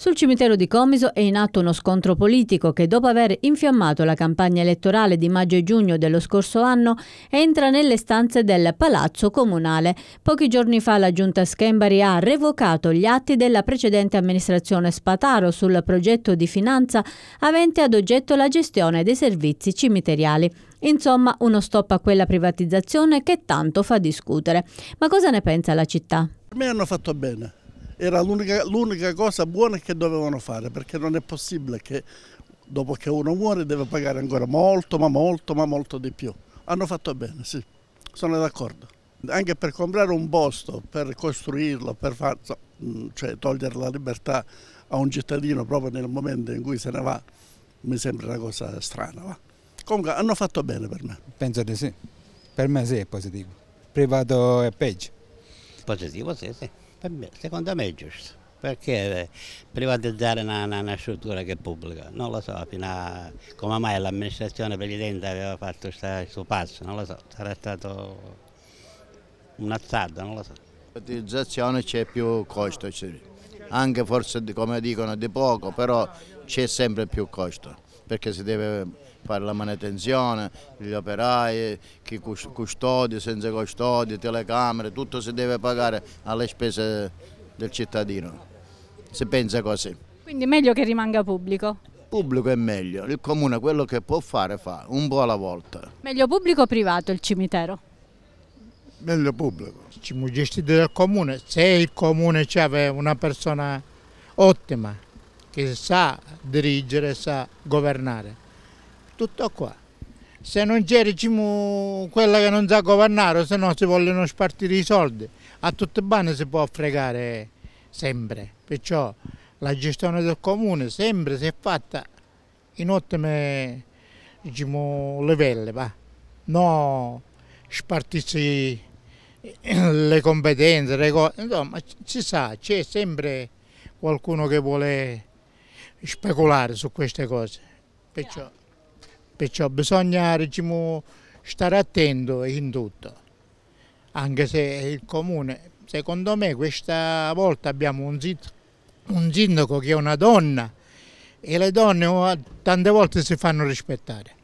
Sul cimitero di Comiso è in atto uno scontro politico che dopo aver infiammato la campagna elettorale di maggio e giugno dello scorso anno entra nelle stanze del Palazzo Comunale. Pochi giorni fa la giunta Schembari ha revocato gli atti della precedente amministrazione Spataro sul progetto di finanza avente ad oggetto la gestione dei servizi cimiteriali. Insomma, uno stop a quella privatizzazione che tanto fa discutere. Ma cosa ne pensa la città? Per me hanno fatto bene era l'unica cosa buona che dovevano fare, perché non è possibile che dopo che uno muore deve pagare ancora molto, ma molto, ma molto di più. Hanno fatto bene, sì, sono d'accordo. Anche per comprare un posto, per costruirlo, per far, mm, cioè, togliere la libertà a un cittadino proprio nel momento in cui se ne va, mi sembra una cosa strana. Va. Comunque hanno fatto bene per me. Penso di sì, per me sì è positivo. Privato è peggio. Positivo sì, sì. Me, secondo me è giusto, perché eh, privatizzare una, una, una, struttura che è pubblica, non lo so, fino a, come mai l'amministrazione precedente aveva fatto questo passo, non lo so, sarà stato un azzardo, non lo so. La privatizzazione c'è più costo, anche forse come dicono di poco, però c'è sempre più costo perché si deve fare la manutenzione, gli operai, chi custodi, senza custodi, telecamere, tutto si deve pagare alle spese del cittadino. Si pensa così. Quindi è meglio che rimanga pubblico? Pubblico è meglio, il comune quello che può fare fa, un po' alla volta. Meglio pubblico o privato il cimitero? Meglio pubblico. Ci gestito dal comune, se il comune aveva una persona ottima, che sa dirigere, sa governare. Tutto qua. Se non c'è quella che non sa governare, se no si vogliono spartire i soldi. A tutte bene si può fregare sempre. Perciò la gestione del comune sempre si è fatta in ottime diciamo, livelli, va. no spartirsi le competenze, le cose, insomma si sa, c'è sempre qualcuno che vuole speculare su queste cose. Perciò, perciò bisogna diciamo, stare attento in tutto, anche se il comune, secondo me questa volta abbiamo un, un sindaco che è una donna e le donne tante volte si fanno rispettare.